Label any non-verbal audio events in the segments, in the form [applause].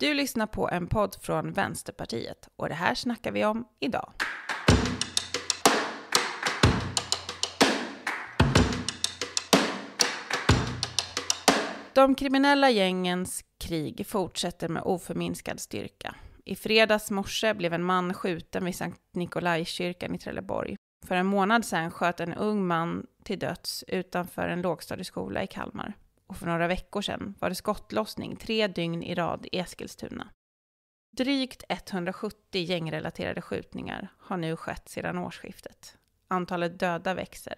Du lyssnar på en podd från Vänsterpartiet och det här snackar vi om idag. De kriminella gängens krig fortsätter med oförminskad styrka. I fredags morse blev en man skjuten vid Sankt Nikolajkyrkan i Trelleborg. För en månad sedan sköt en ung man till döds utanför en lågstadieskola i Kalmar och för några veckor sedan var det skottlossning tre dygn i rad i Eskilstuna. Drygt 170 gängrelaterade skjutningar har nu skett sedan årsskiftet. Antalet döda växer.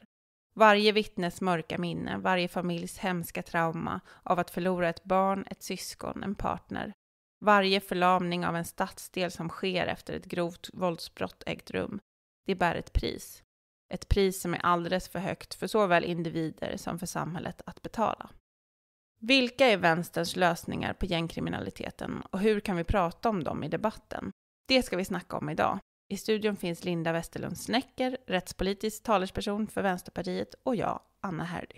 Varje vittnes mörka minne, varje familjs hemska trauma av att förlora ett barn, ett syskon, en partner. Varje förlamning av en stadsdel som sker efter ett grovt våldsbrott ägt rum. Det bär ett pris. Ett pris som är alldeles för högt för såväl individer som för samhället att betala. Vilka är vänsterns lösningar på gängkriminaliteten och hur kan vi prata om dem i debatten? Det ska vi snacka om idag. I studion finns Linda Westerlund Snecker, rättspolitisk talesperson för Vänsterpartiet och jag, Anna Herdy.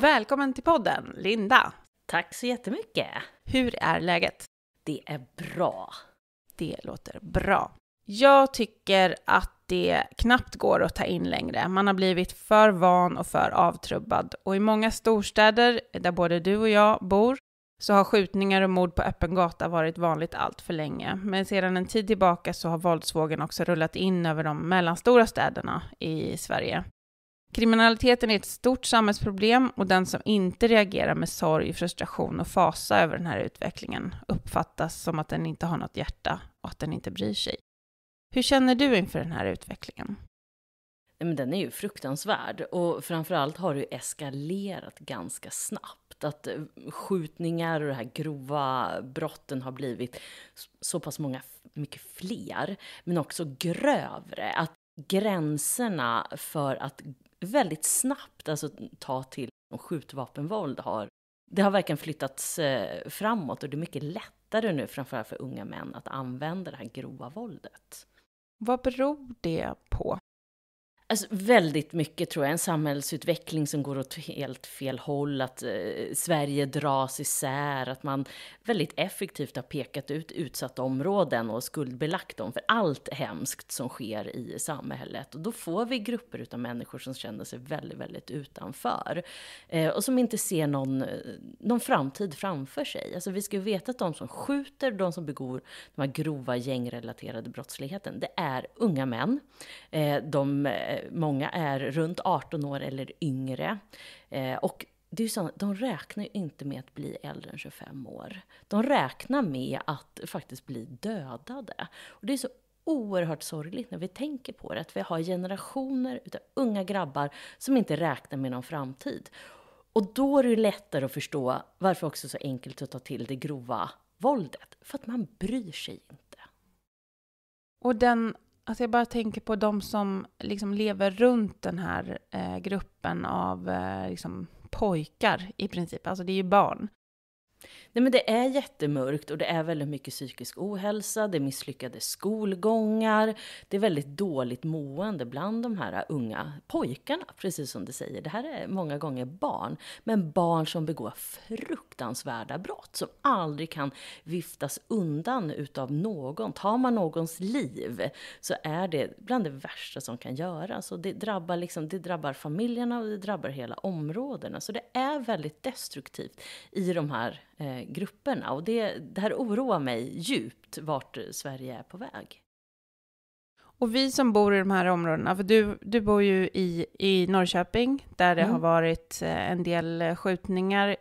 Välkommen till podden, Linda! Tack så jättemycket! Hur är läget? Det är bra. Det låter bra. Jag tycker att det knappt går att ta in längre. Man har blivit för van och för avtrubbad. Och i många storstäder, där både du och jag bor, så har skjutningar och mord på öppen gata varit vanligt allt för länge. Men sedan en tid tillbaka så har våldsvågen också rullat in över de mellanstora städerna i Sverige. Kriminaliteten är ett stort samhällsproblem och den som inte reagerar med sorg, frustration och fasa över den här utvecklingen uppfattas som att den inte har något hjärta och att den inte bryr sig. Hur känner du inför den här utvecklingen? Men den är ju fruktansvärd och framförallt har det ju eskalerat ganska snabbt. Att eh, skjutningar och de här grova brotten har blivit så pass många, mycket fler, men också grövre. Att gränserna för att väldigt snabbt alltså, ta till skjutvapenvåld har, det har verkligen flyttats eh, framåt och det är mycket lättare nu, framförallt för unga män, att använda det här grova våldet. Vad beror det på? Alltså, väldigt mycket tror jag. En samhällsutveckling som går åt helt fel håll, att eh, Sverige dras isär, att man väldigt effektivt har pekat ut utsatta områden och skuldbelagt dem för allt hemskt som sker i samhället. Och då får vi grupper av människor som känner sig väldigt, väldigt utanför eh, och som inte ser någon, eh, någon framtid framför sig. Alltså, vi ska ju veta att de som skjuter, de som begår de här grova gängrelaterade brottsligheten, det är unga män. Eh, de eh, många är runt 18 år eller yngre. Eh, och det är så, de räknar ju inte med att bli äldre än 25 år. De räknar med att faktiskt bli dödade. Och det är så oerhört sorgligt när vi tänker på det, att vi har generationer av unga grabbar som inte räknar med någon framtid. Och då är det lättare att förstå varför också så enkelt att ta till det grova våldet. För att man bryr sig inte. Och den Alltså jag bara tänker på de som liksom lever runt den här eh, gruppen av eh, liksom pojkar i princip. Alltså det är ju barn. Nej, men det är jättemörkt och det är väldigt mycket psykisk ohälsa, det är misslyckade skolgångar, det är väldigt dåligt mående bland de här unga pojkarna, precis som du säger. Det här är många gånger barn, men barn som begår fruktansvärda brott som aldrig kan viftas undan utav någon. Tar man någons liv så är det bland det värsta som kan göras. Och det, drabbar liksom, det drabbar familjerna och det drabbar hela områdena. Så det är väldigt destruktivt i de här eh, grupperna. Och det, det här oroar mig djupt vart eh, Sverige är på väg. Och vi som bor i de här områdena, för du, du bor ju i, i Norrköping, där det mm. har varit eh, en del eh, skjutningar.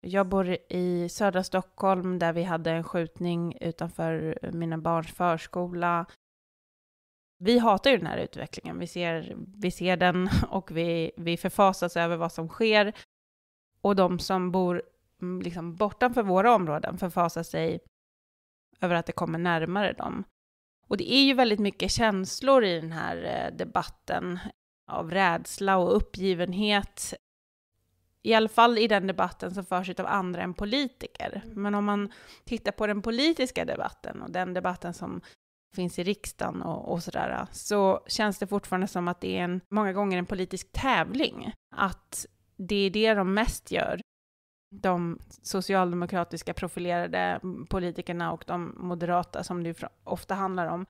Jag bor i södra Stockholm, där vi hade en skjutning utanför mina barns förskola. Vi hatar ju den här utvecklingen, vi ser, vi ser den [laughs] och vi, vi förfasas över vad som sker. Och de som bor Mm, liksom bortanför våra områden förfasar sig över att det kommer närmare dem. Och det är ju väldigt mycket känslor i den här eh, debatten av rädsla och uppgivenhet. I alla fall i den debatten som förs av andra än politiker. Mm. Men om man tittar på den politiska debatten och den debatten som finns i riksdagen och, och sådär, så känns det fortfarande som att det är en, många gånger en politisk tävling. Att det är det de mest gör, de socialdemokratiska profilerade politikerna och de moderata, som det ofta handlar om,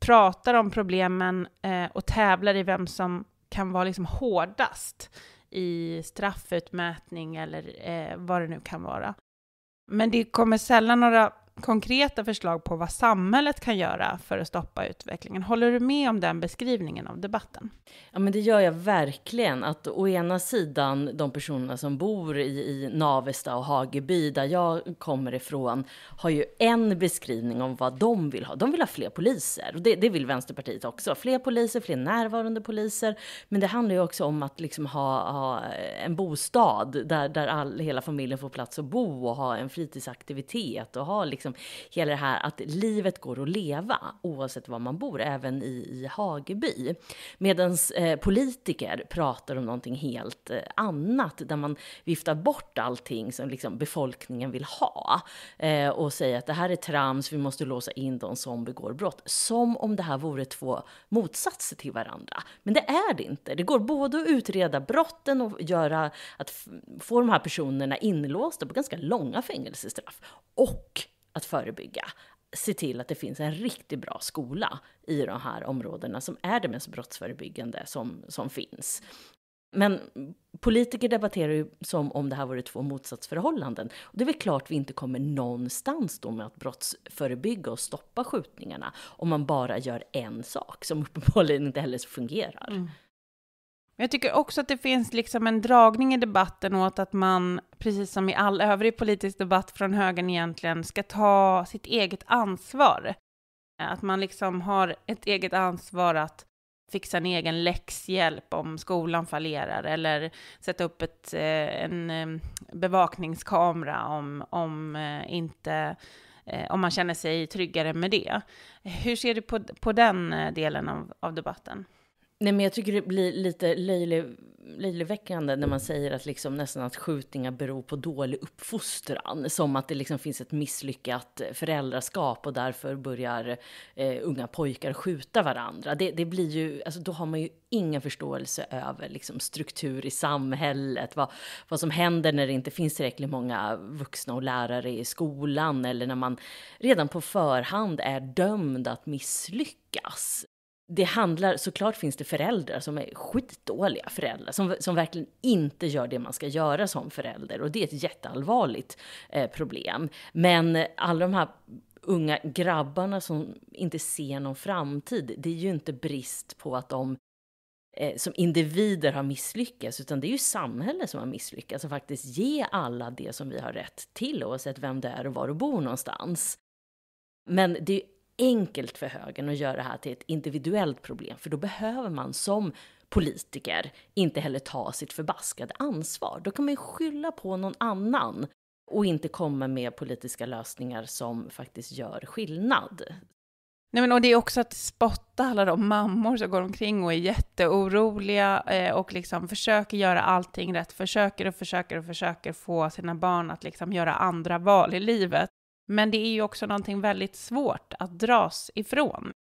pratar om problemen eh, och tävlar i vem som kan vara liksom hårdast i straffutmätning eller eh, vad det nu kan vara. Men det kommer sällan några konkreta förslag på vad samhället kan göra för att stoppa utvecklingen. Håller du med om den beskrivningen av debatten? Ja, men det gör jag verkligen. Att å ena sidan de personerna som bor i, i Navesta och Hageby, där jag kommer ifrån, har ju en beskrivning om vad de vill ha. De vill ha fler poliser. Det, det vill Vänsterpartiet också. Fler poliser, fler närvarande poliser. Men det handlar ju också om att liksom ha, ha en bostad där, där all, hela familjen får plats att bo och ha en fritidsaktivitet och ha liksom liksom hela det här att livet går att leva oavsett var man bor, även i, i Hageby. Medan eh, politiker pratar om någonting helt eh, annat, där man viftar bort allting som liksom befolkningen vill ha eh, och säger att det här är trams, vi måste låsa in de som begår brott. Som om det här vore två motsatser till varandra. Men det är det inte. Det går både att utreda brotten och göra att få de här personerna inlåsta på ganska långa fängelsestraff och att förebygga se till att det finns en riktigt bra skola i de här områdena som är det mest brottsförebyggande som, som finns. Men politiker debatterar ju som om det här vore två motsatsförhållanden. Och det är väl klart vi inte kommer någonstans då med att brottsförebygga och stoppa skjutningarna om man bara gör en sak som uppenbarligen inte heller fungerar. Mm. Jag tycker också att det finns liksom en dragning i debatten åt att man, precis som i all övrig politisk debatt från högern egentligen, ska ta sitt eget ansvar. Att man liksom har ett eget ansvar att fixa en egen läxhjälp om skolan fallerar eller sätta upp ett, eh, en eh, bevakningskamera om, om, eh, inte, om man känner sig tryggare med det. Hur ser du på, på den delen av, av debatten? Nej, men jag tycker det blir lite löjlig, löjeväckande när man säger att liksom nästan att skjutningar beror på dålig uppfostran. Som att det liksom finns ett misslyckat föräldraskap och därför börjar eh, unga pojkar skjuta varandra. Det, det, blir ju, alltså, då har man ju ingen förståelse över liksom, struktur i samhället. Vad, vad som händer när det inte finns tillräckligt många vuxna och lärare i skolan. Eller när man redan på förhand är dömd att misslyckas det handlar, såklart finns det föräldrar som är skitdåliga föräldrar, som, som verkligen inte gör det man ska göra som förälder. Och det är ett jätteallvarligt eh, problem. Men alla de här unga grabbarna som inte ser någon framtid, det är ju inte brist på att de eh, som individer har misslyckats, utan det är ju samhället som har misslyckats. Att faktiskt ge alla det som vi har rätt till, oavsett vem det är och var du bor någonstans. Men det är enkelt för högern att göra det här till ett individuellt problem, för då behöver man som politiker inte heller ta sitt förbaskade ansvar. Då kan man ju skylla på någon annan och inte komma med politiska lösningar som faktiskt gör skillnad. Nej, men och det är också att spotta alla de mammor som går omkring och är jätteoroliga eh, och liksom försöker göra allting rätt, försöker och försöker och försöker få sina barn att liksom göra andra val i livet. Men det är ju också någonting väldigt svårt att dras ifrån.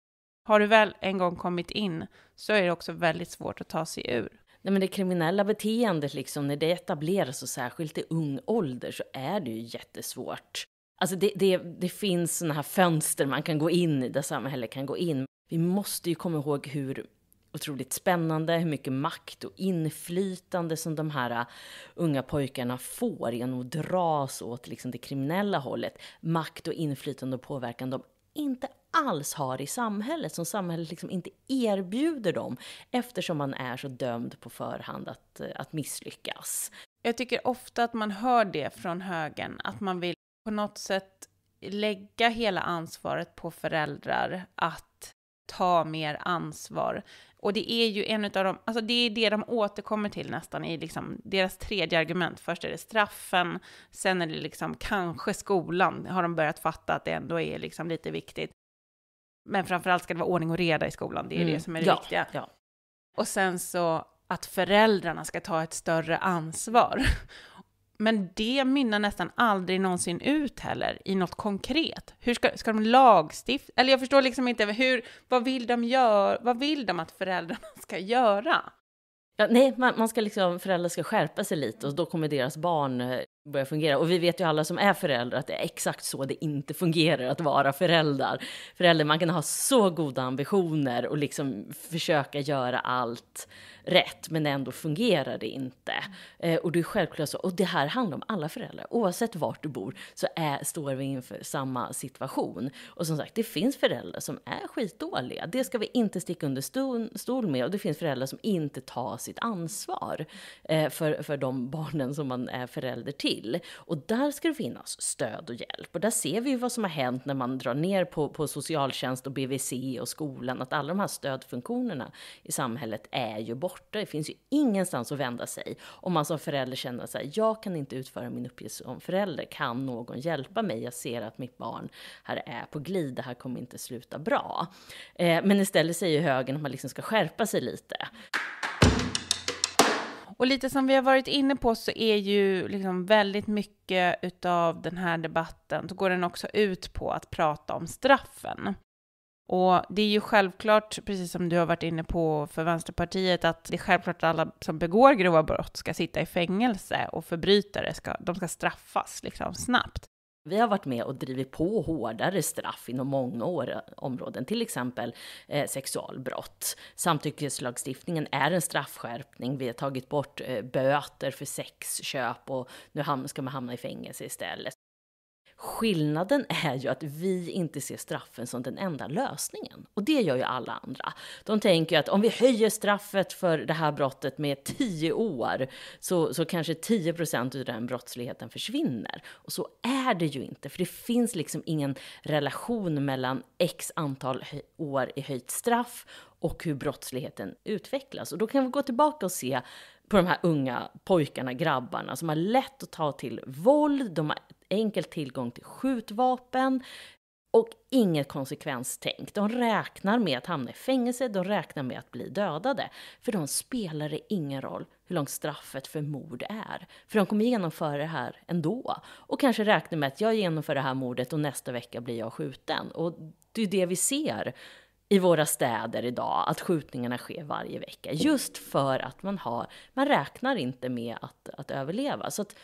Har du väl en gång kommit in så är det också väldigt svårt att ta sig ur. Nej, men det kriminella beteendet, liksom, när det etableras och särskilt i ung ålder så är det ju jättesvårt. Alltså det, det, det finns sådana här fönster man kan gå in i, där samhället kan gå in. Vi måste ju komma ihåg hur otroligt spännande hur mycket makt och inflytande som de här äh, unga pojkarna får genom att dras åt liksom det kriminella hållet. Makt och inflytande och påverkan de inte alls har i samhället, som samhället liksom inte erbjuder dem eftersom man är så dömd på förhand att, äh, att misslyckas. Jag tycker ofta att man hör det från högern, att man vill på något sätt lägga hela ansvaret på föräldrar att ta mer ansvar. Och det är ju en av de, alltså det är det de återkommer till nästan i liksom deras tredje argument. Först är det straffen, sen är det liksom kanske skolan, har de börjat fatta att det ändå är liksom lite viktigt. Men framförallt ska det vara ordning och reda i skolan, det är mm. det som är det ja, viktiga. Ja. Och sen så att föräldrarna ska ta ett större ansvar. Men det mynnar nästan aldrig någonsin ut heller i något konkret. Hur ska, ska de lagstifta? Eller jag förstår liksom inte, hur, vad, vill de gör, vad vill de att föräldrarna [laughs] ska göra? Ja, nej, man, man, ska liksom, föräldrar ska skärpa sig lite och då kommer deras barn eh, börjar fungera. Och vi vet ju alla som är föräldrar att det är exakt så det inte fungerar att vara föräldrar. Föräldrar, man kan ha så goda ambitioner och liksom försöka göra allt rätt, men ändå fungerar det inte. Eh, och det är självklart så, och det här handlar om alla föräldrar. Oavsett vart du bor så är, står vi inför samma situation. Och som sagt, det finns föräldrar som är skitdåliga. Det ska vi inte sticka under stol, stol med. Och det finns föräldrar som inte tar sitt ansvar eh, för, för de barnen som man är förälder till till. Och där ska det finnas stöd och hjälp. Och där ser vi ju vad som har hänt när man drar ner på, på socialtjänst och BVC och skolan, att alla de här stödfunktionerna i samhället är ju borta. Det finns ju ingenstans att vända sig om man som förälder känner så jag kan inte utföra min uppgift som förälder, kan någon hjälpa mig? Jag ser att mitt barn här är på glid, det här kommer inte sluta bra. Eh, men istället säger högern att man liksom ska skärpa sig lite. Och lite som vi har varit inne på så är ju liksom väldigt mycket utav den här debatten, så går den också ut på att prata om straffen. Och det är ju självklart, precis som du har varit inne på för Vänsterpartiet, att det är självklart att alla som begår grova brott ska sitta i fängelse och förbrytare ska, de ska straffas liksom snabbt. Vi har varit med och drivit på hårdare straff inom många år, eh, områden, till exempel eh, sexualbrott. Samtyckeslagstiftningen är en straffskärpning. Vi har tagit bort eh, böter för sexköp och nu ska man hamna i fängelse istället. Skillnaden är ju att vi inte ser straffen som den enda lösningen. Och det gör ju alla andra. De tänker ju att om vi höjer straffet för det här brottet med tio år så, så kanske 10 procent av den brottsligheten försvinner. Och så är det ju inte, för det finns liksom ingen relation mellan x antal år i höjt straff och hur brottsligheten utvecklas. Och då kan vi gå tillbaka och se på de här unga pojkarna, grabbarna, som har lätt att ta till våld, de har enkel tillgång till skjutvapen och inget konsekvenstänk. De räknar med att hamna i fängelse, de räknar med att bli dödade. För de spelar det ingen roll hur långt straffet för mord är. För de kommer genomföra det här ändå. Och kanske räknar med att jag genomför det här mordet och nästa vecka blir jag skjuten. Och det är det vi ser i våra städer idag, att skjutningarna sker varje vecka. Just för att man har, man räknar inte med att, att överleva. Så att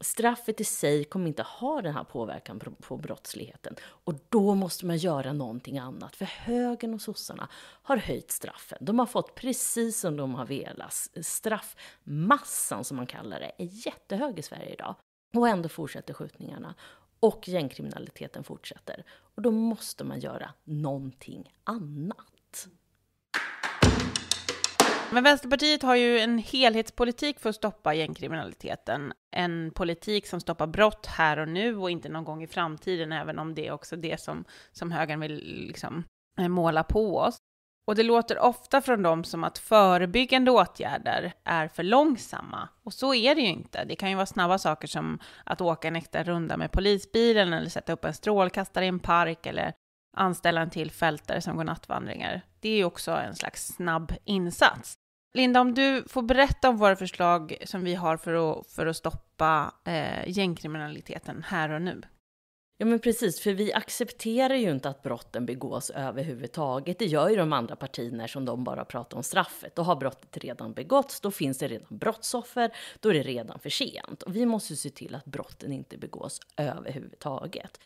straffet i sig kommer inte ha den här påverkan på brottsligheten. Och då måste man göra någonting annat. För högern och sossarna har höjt straffen. De har fått precis som de har velat. Straffmassan, som man kallar det, är jättehög i Sverige idag. Och ändå fortsätter skjutningarna. Och gängkriminaliteten fortsätter. Och då måste man göra någonting annat. Men Vänsterpartiet har ju en helhetspolitik för att stoppa gängkriminaliteten. En politik som stoppar brott här och nu och inte någon gång i framtiden, även om det är också det som, som högern vill liksom, eh, måla på oss. Och det låter ofta från dem som att förebyggande åtgärder är för långsamma. Och så är det ju inte. Det kan ju vara snabba saker som att åka en extra runda med polisbilen eller sätta upp en strålkastare i en park eller anställa en till fältare som går nattvandringar. Det är ju också en slags snabb insats. Linda, om du får berätta om våra förslag som vi har för att, för att stoppa eh, gängkriminaliteten här och nu. Ja, men precis, för vi accepterar ju inte att brotten begås överhuvudtaget. Det gör ju de andra partierna som de bara pratar om straffet. Då har brottet redan begåtts, då finns det redan brottsoffer, då är det redan för sent. Och vi måste se till att brotten inte begås överhuvudtaget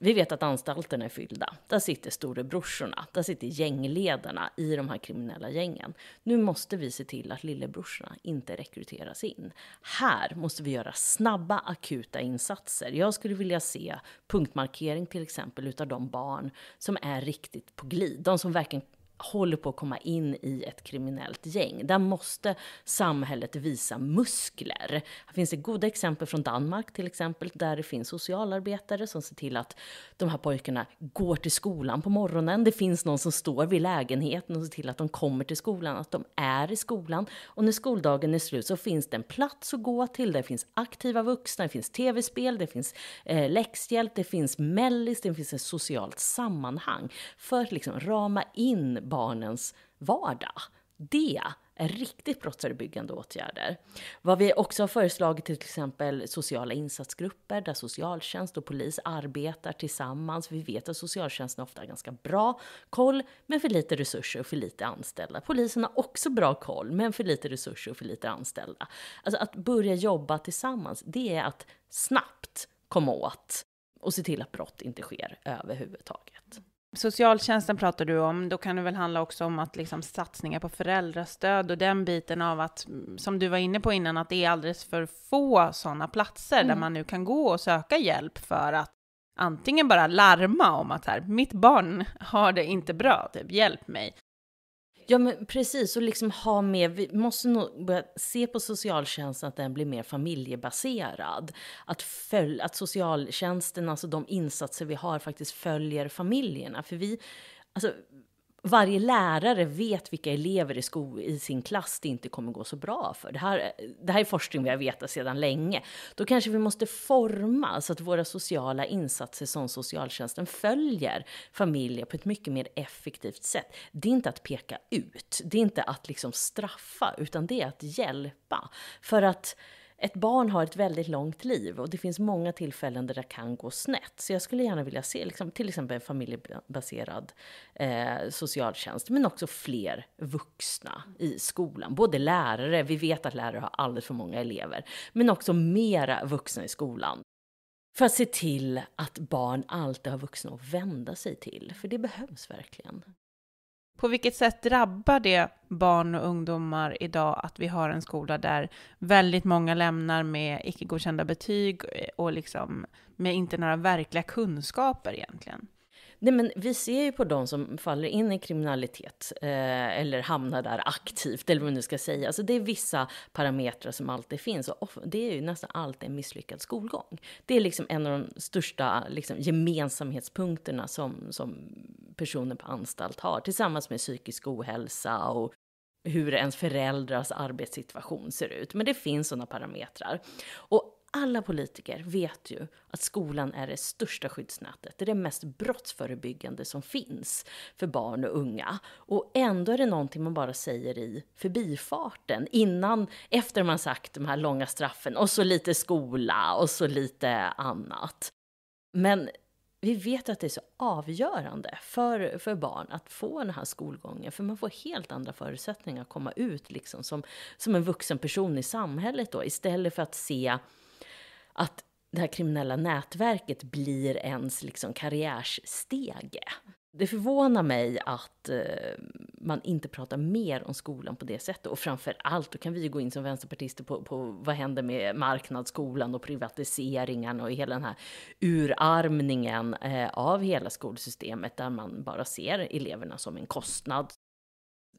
vi vet att anstalterna är fyllda. Där sitter storebrorsorna, där sitter gängledarna i de här kriminella gängen. Nu måste vi se till att lillebrorsorna inte rekryteras in. Här måste vi göra snabba, akuta insatser. Jag skulle vilja se punktmarkering till exempel utav de barn som är riktigt på glid, de som verkligen håller på att komma in i ett kriminellt gäng. Där måste samhället visa muskler. Här finns det goda exempel från Danmark till exempel, där det finns socialarbetare som ser till att de här pojkarna går till skolan på morgonen. Det finns någon som står vid lägenheten och ser till att de kommer till skolan, att de är i skolan. Och när skoldagen är slut så finns det en plats att gå till, där det finns aktiva vuxna, det finns tv-spel, det finns eh, läxhjälp, det finns mellis, det finns ett socialt sammanhang för att liksom rama in barnens vardag. Det är riktigt brottsförebyggande åtgärder. Vad vi också har föreslagit är till exempel sociala insatsgrupper där socialtjänst och polis arbetar tillsammans. Vi vet att socialtjänsten ofta har ganska bra koll, men för lite resurser och för lite anställda. Polisen har också bra koll, men för lite resurser och för lite anställda. Alltså att börja jobba tillsammans, det är att snabbt komma åt och se till att brott inte sker överhuvudtaget. Socialtjänsten pratar du om, då kan det väl handla också om att liksom satsningar på föräldrastöd och den biten av att, som du var inne på innan, att det är alldeles för få sådana platser mm. där man nu kan gå och söka hjälp för att antingen bara larma om att här, mitt barn har det inte bra, typ hjälp mig, Ja, men precis. Och liksom ha med, vi måste nog börja se på socialtjänsten att den blir mer familjebaserad. Att, följ, att socialtjänsten, alltså de insatser vi har, faktiskt följer familjerna. För vi, alltså, varje lärare vet vilka elever i, sko, i sin klass det inte kommer gå så bra för. Det här, det här är forskning vi har vetat sedan länge. Då kanske vi måste forma så att våra sociala insatser som socialtjänsten följer familjer på ett mycket mer effektivt sätt. Det är inte att peka ut, det är inte att liksom straffa, utan det är att hjälpa. För att ett barn har ett väldigt långt liv och det finns många tillfällen där det kan gå snett. Så jag skulle gärna vilja se liksom, till exempel en familjebaserad eh, socialtjänst, men också fler vuxna i skolan. Både lärare, vi vet att lärare har alldeles för många elever, men också mera vuxna i skolan. För att se till att barn alltid har vuxna att vända sig till, för det behövs verkligen. På vilket sätt drabbar det barn och ungdomar idag att vi har en skola där väldigt många lämnar med icke godkända betyg och liksom med inte några verkliga kunskaper egentligen? Nej, men vi ser ju på de som faller in i kriminalitet eh, eller hamnar där aktivt, eller vad man nu ska säga. Alltså, det är vissa parametrar som alltid finns. Och det är ju nästan alltid en misslyckad skolgång. Det är liksom en av de största liksom, gemensamhetspunkterna som, som personer på anstalt har, tillsammans med psykisk ohälsa och hur ens föräldrars arbetssituation ser ut. Men det finns sådana parametrar. Och alla politiker vet ju att skolan är det största skyddsnätet. Det är det mest brottsförebyggande som finns för barn och unga. Och ändå är det någonting man bara säger i förbifarten innan, efter man sagt de här långa straffen och så lite skola och så lite annat. Men vi vet att det är så avgörande för, för barn att få den här skolgången, för man får helt andra förutsättningar att komma ut liksom som, som en vuxen person i samhället då, istället för att se att det här kriminella nätverket blir ens liksom karriärsstege. Det förvånar mig att eh, man inte pratar mer om skolan på det sättet. Och framför allt, då kan vi gå in som vänsterpartister på, på vad händer med marknadsskolan och privatiseringen och hela den här urarmningen eh, av hela skolsystemet där man bara ser eleverna som en kostnad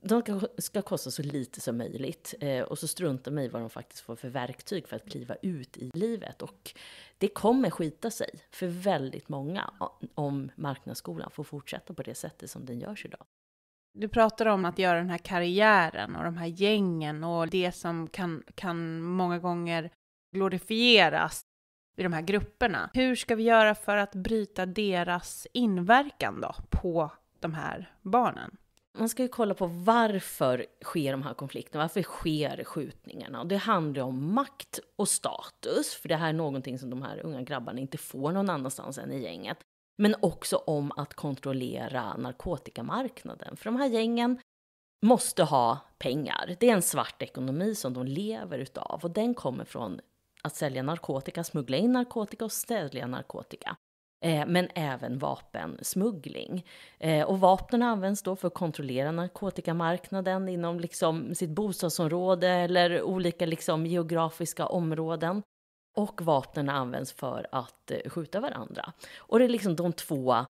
de ska kosta så lite som möjligt eh, och så struntar man i vad de faktiskt får för verktyg för att kliva ut i livet. Och det kommer skita sig för väldigt många om marknadsskolan får fortsätta på det sättet som den görs idag. Du pratar om att göra den här karriären och de här gängen och det som kan, kan många gånger glorifieras i de här grupperna. Hur ska vi göra för att bryta deras inverkan då på de här barnen? Man ska ju kolla på varför sker de här konflikterna, varför sker skjutningarna? Och det handlar om makt och status, för det här är någonting som de här unga grabbarna inte får någon annanstans än i gänget. Men också om att kontrollera narkotikamarknaden, för de här gängen måste ha pengar. Det är en svart ekonomi som de lever utav och den kommer från att sälja narkotika, smuggla in narkotika och sälja narkotika. Eh, men även vapensmuggling. Eh, och vapnen används då för att kontrollera narkotikamarknaden inom liksom sitt bostadsområde eller olika liksom geografiska områden. Och vapnen används för att eh, skjuta varandra. Och det är liksom de två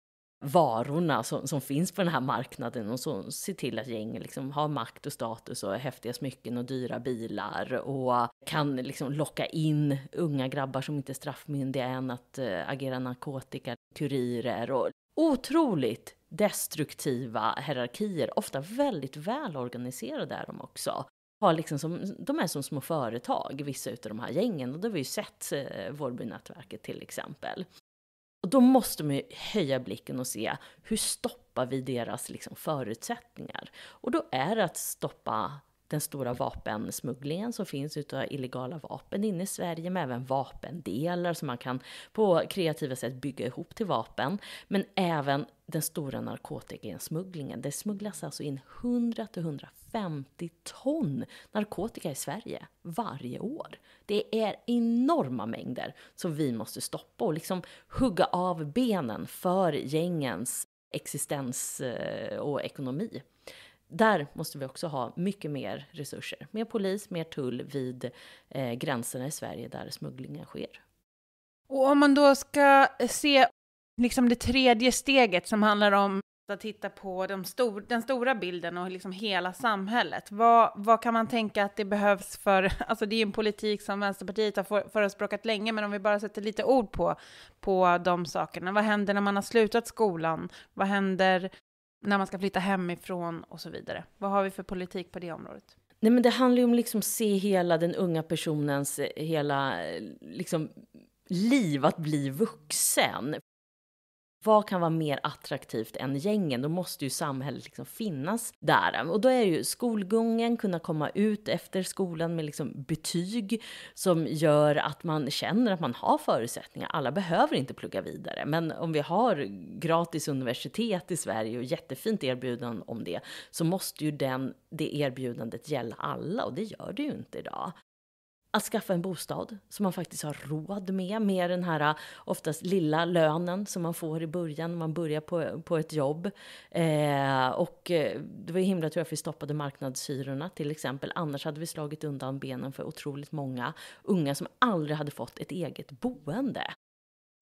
varorna som, som, finns på den här marknaden och så se till att gäng liksom har makt och status och häftiga smycken och dyra bilar och kan liksom locka in unga grabbar som inte är straffmyndiga än att äh, agera narkotikakurirer och otroligt destruktiva hierarkier, ofta väldigt välorganiserade är de också. Har liksom som, de är som små företag, vissa utav de här gängen, och det har vi ju sett eh, Vårbynätverket till exempel. Och då måste man ju höja blicken och se hur stoppar vi deras liksom, förutsättningar? Och då är det att stoppa den stora vapensmugglingen som finns utav illegala vapen inne i Sverige, men även vapendelar som man kan på kreativa sätt bygga ihop till vapen. Men även den stora narkotikasmugglingen. Det smugglas alltså in 100-150 ton narkotika i Sverige varje år. Det är enorma mängder som vi måste stoppa och liksom hugga av benen för gängens existens eh, och ekonomi. Där måste vi också ha mycket mer resurser. Mer polis, mer tull vid eh, gränserna i Sverige där smugglingen sker. Och om man då ska eh, se liksom det tredje steget som handlar om att titta på de stor, den stora bilden och liksom hela samhället. Vad, vad, kan man tänka att det behövs för, [laughs] alltså det är ju en politik som Vänsterpartiet har förespråkat länge, men om vi bara sätter lite ord på, på de sakerna. Vad händer när man har slutat skolan? Vad händer när man ska flytta hemifrån och så vidare. Vad har vi för politik på det området? Nej, men det handlar ju om liksom se hela den unga personens eh, hela eh, liksom, liv att bli vuxen vad kan vara mer attraktivt än gängen? Då måste ju samhället liksom finnas där. Och då är ju skolgången, kunna komma ut efter skolan med liksom betyg som gör att man känner att man har förutsättningar. Alla behöver inte plugga vidare, men om vi har gratis universitet i Sverige och jättefint erbjudande om det så måste ju den, det erbjudandet gälla alla och det gör det ju inte idag att skaffa en bostad som man faktiskt har råd med, med den här eh, oftast lilla lönen som man får i början när man börjar på, på ett jobb. Eh, och eh, det var himla tur att vi stoppade marknadshyrorna till exempel, annars hade vi slagit undan benen för otroligt många unga som aldrig hade fått ett eget boende.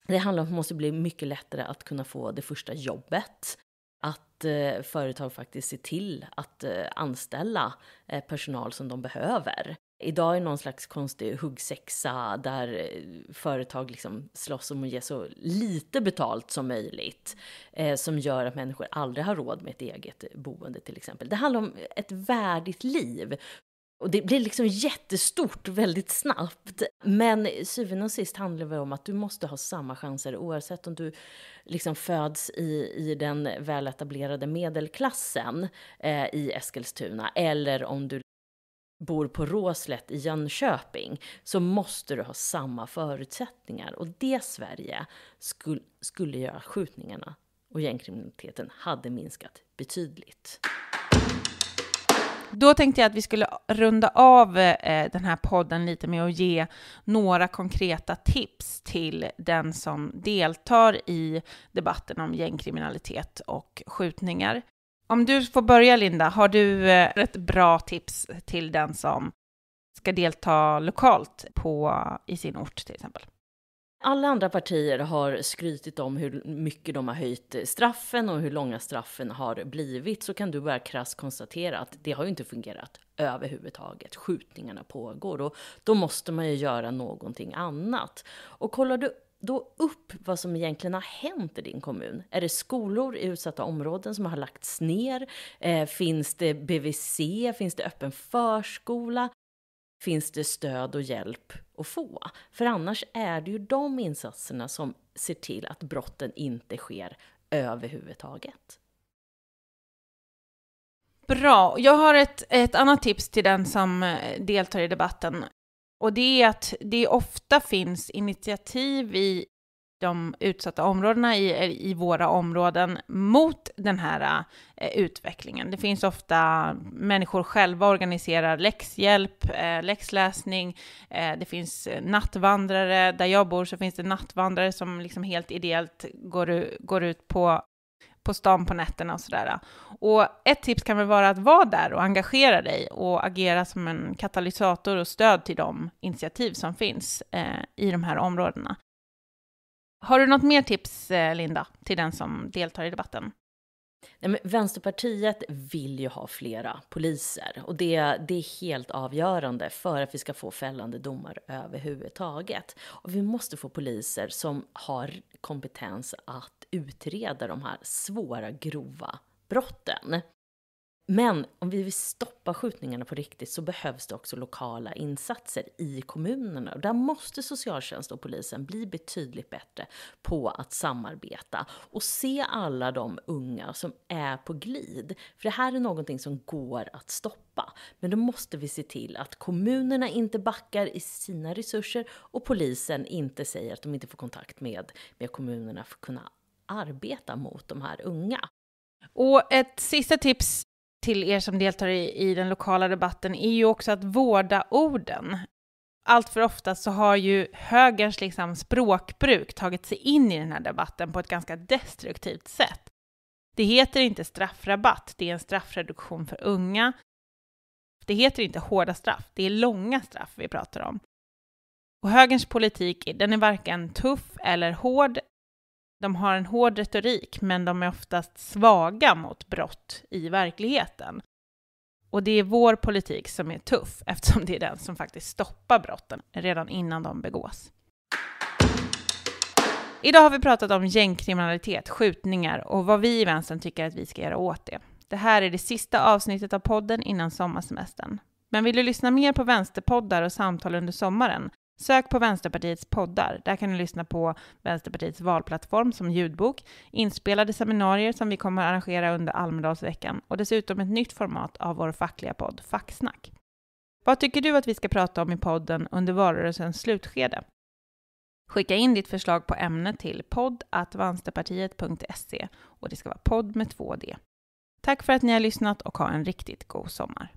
Det handlar om att det måste bli mycket lättare att kunna få det första jobbet att eh, företag faktiskt ser till att eh, anställa eh, personal som de behöver. Idag är någon slags konstig huggsexa där eh, företag liksom slåss om att ge så lite betalt som möjligt. Eh, som gör att människor aldrig har råd med ett eget boende till exempel. Det handlar om ett värdigt liv. Och det blir liksom jättestort väldigt snabbt. Men syvende och sist handlar det om att du måste ha samma chanser oavsett om du liksom föds i, i den väletablerade medelklassen eh, i Eskilstuna eller om du bor på Råslätt i Jönköping så måste du ha samma förutsättningar. Och det Sverige skulle, skulle göra skjutningarna och gängkriminaliteten hade minskat betydligt. Då tänkte jag att vi skulle runda av eh, den här podden lite med att ge några konkreta tips till den som deltar i debatten om gängkriminalitet och skjutningar. Om du får börja, Linda, har du eh, ett bra tips till den som ska delta lokalt på, i sin ort till exempel? Alla andra partier har skrytit om hur mycket de har höjt straffen och hur långa straffen har blivit så kan du bara krasst konstatera att det har ju inte fungerat överhuvudtaget. Skjutningarna pågår och då måste man ju göra någonting annat. Och kollar du då upp vad som egentligen har hänt i din kommun. Är det skolor i utsatta områden som har lagts ner? Eh, finns det BVC? Finns det öppen förskola? Finns det stöd och hjälp att få? För annars är det ju de insatserna som ser till att brotten inte sker överhuvudtaget. Bra. Jag har ett, ett annat tips till den som eh, deltar i debatten. Och det är att det ofta finns initiativ i de utsatta områdena, i, i våra områden, mot den här eh, utvecklingen. Det finns ofta människor själva organiserar läxhjälp, eh, läxläsning, eh, det finns eh, nattvandrare. Där jag bor så finns det nattvandrare som liksom helt ideellt går, går ut på på stan på nätterna och sådär. Och ett tips kan väl vara att vara där och engagera dig och agera som en katalysator och stöd till de initiativ som finns eh, i de här områdena. Har du något mer tips, eh, Linda, till den som deltar i debatten? Nej, men Vänsterpartiet vill ju ha flera poliser och det, det är helt avgörande för att vi ska få fällande domar överhuvudtaget. Och vi måste få poliser som har kompetens att utreda de här svåra, grova brotten. Men om vi vill stoppa skjutningarna på riktigt så behövs det också lokala insatser i kommunerna. Och där måste socialtjänst och polisen bli betydligt bättre på att samarbeta och se alla de unga som är på glid. För det här är någonting som går att stoppa. Men då måste vi se till att kommunerna inte backar i sina resurser och polisen inte säger att de inte får kontakt med, med kommunerna för att kunna arbeta mot de här unga. Och ett sista tips till er som deltar i, i den lokala debatten är ju också att vårda orden. Allt för ofta så har ju högerns liksom språkbruk tagit sig in i den här debatten på ett ganska destruktivt sätt. Det heter inte straffrabatt, det är en straffreduktion för unga. Det heter inte hårda straff, det är långa straff vi pratar om. Och högerns politik, den är varken tuff eller hård, de har en hård retorik, men de är oftast svaga mot brott i verkligheten. Och det är vår politik som är tuff, [laughs] eftersom det är den som faktiskt stoppar brotten redan innan de begås. Idag har vi pratat om gängkriminalitet, skjutningar och vad vi i vänstern tycker att vi ska göra åt det. Det här är det sista avsnittet av podden innan sommarsemestern. Men vill du lyssna mer på vänsterpoddar och samtal under sommaren Sök på Vänsterpartiets poddar. Där kan du lyssna på Vänsterpartiets valplattform som ljudbok, inspelade seminarier som vi kommer att arrangera under Almedalsveckan och dessutom ett nytt format av vår fackliga podd Facksnack. Vad tycker du att vi ska prata om i podden under valrörelsens slutskede? Skicka in ditt förslag på ämnet till poddatvansterpartiet.se och det ska vara podd med två d Tack för att ni har lyssnat och ha en riktigt god sommar.